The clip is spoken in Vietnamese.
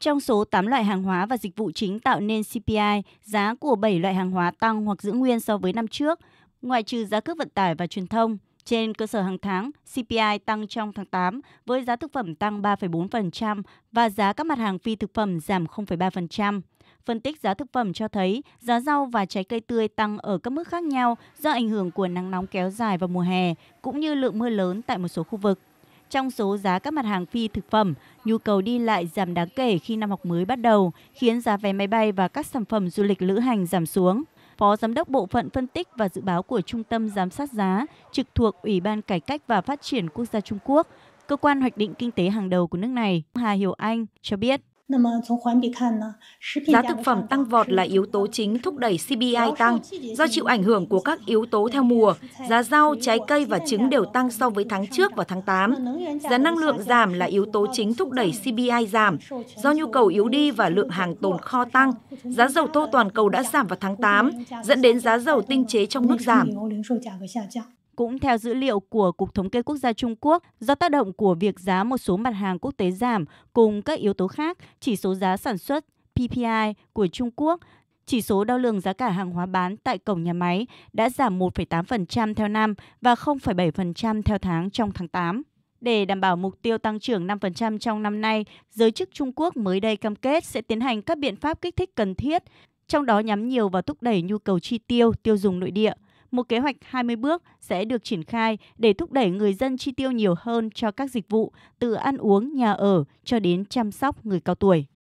Trong số 8 loại hàng hóa và dịch vụ chính tạo nên CPI, giá của 7 loại hàng hóa tăng hoặc giữ nguyên so với năm trước, ngoại trừ giá cước vận tải và truyền thông. Trên cơ sở hàng tháng, CPI tăng trong tháng 8 với giá thực phẩm tăng 3,4% và giá các mặt hàng phi thực phẩm giảm 0,3%. Phân tích giá thực phẩm cho thấy giá rau và trái cây tươi tăng ở các mức khác nhau do ảnh hưởng của nắng nóng kéo dài vào mùa hè cũng như lượng mưa lớn tại một số khu vực. Trong số giá các mặt hàng phi thực phẩm, nhu cầu đi lại giảm đáng kể khi năm học mới bắt đầu, khiến giá vé máy bay và các sản phẩm du lịch lữ hành giảm xuống. Phó Giám đốc Bộ phận Phân tích và Dự báo của Trung tâm Giám sát Giá trực thuộc Ủy ban Cải cách và Phát triển Quốc gia Trung Quốc, cơ quan hoạch định kinh tế hàng đầu của nước này, Hà Hiểu Anh cho biết. Giá thực phẩm tăng vọt là yếu tố chính thúc đẩy CPI tăng. Do chịu ảnh hưởng của các yếu tố theo mùa, giá rau, trái cây và trứng đều tăng so với tháng trước và tháng 8. Giá năng lượng giảm là yếu tố chính thúc đẩy CPI giảm. Do nhu cầu yếu đi và lượng hàng tồn kho tăng, giá dầu thô toàn cầu đã giảm vào tháng 8, dẫn đến giá dầu tinh chế trong nước giảm. Cũng theo dữ liệu của Cục Thống kê Quốc gia Trung Quốc, do tác động của việc giá một số mặt hàng quốc tế giảm cùng các yếu tố khác, chỉ số giá sản xuất PPI của Trung Quốc chỉ số đo lường giá cả hàng hóa bán tại cổng nhà máy đã giảm 1,8% theo năm và 0,7% theo tháng trong tháng 8. Để đảm bảo mục tiêu tăng trưởng 5% trong năm nay, giới chức Trung Quốc mới đây cam kết sẽ tiến hành các biện pháp kích thích cần thiết, trong đó nhắm nhiều vào thúc đẩy nhu cầu chi tiêu, tiêu dùng nội địa – một kế hoạch 20 bước sẽ được triển khai để thúc đẩy người dân chi tiêu nhiều hơn cho các dịch vụ từ ăn uống, nhà ở cho đến chăm sóc người cao tuổi.